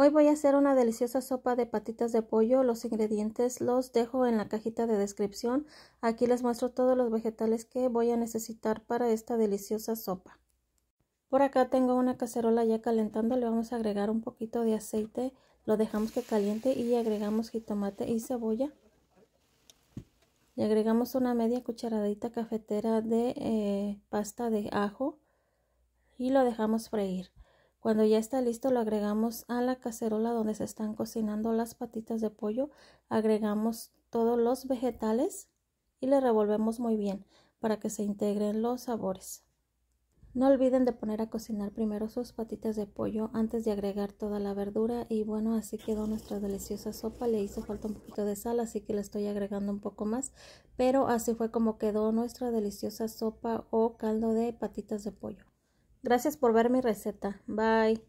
Hoy voy a hacer una deliciosa sopa de patitas de pollo. Los ingredientes los dejo en la cajita de descripción. Aquí les muestro todos los vegetales que voy a necesitar para esta deliciosa sopa. Por acá tengo una cacerola ya calentando. Le vamos a agregar un poquito de aceite. Lo dejamos que caliente y agregamos jitomate y cebolla. Le agregamos una media cucharadita cafetera de eh, pasta de ajo y lo dejamos freír. Cuando ya está listo lo agregamos a la cacerola donde se están cocinando las patitas de pollo. Agregamos todos los vegetales y le revolvemos muy bien para que se integren los sabores. No olviden de poner a cocinar primero sus patitas de pollo antes de agregar toda la verdura y bueno así quedó nuestra deliciosa sopa, le hizo falta un poquito de sal así que le estoy agregando un poco más pero así fue como quedó nuestra deliciosa sopa o caldo de patitas de pollo. Gracias por ver mi receta. Bye.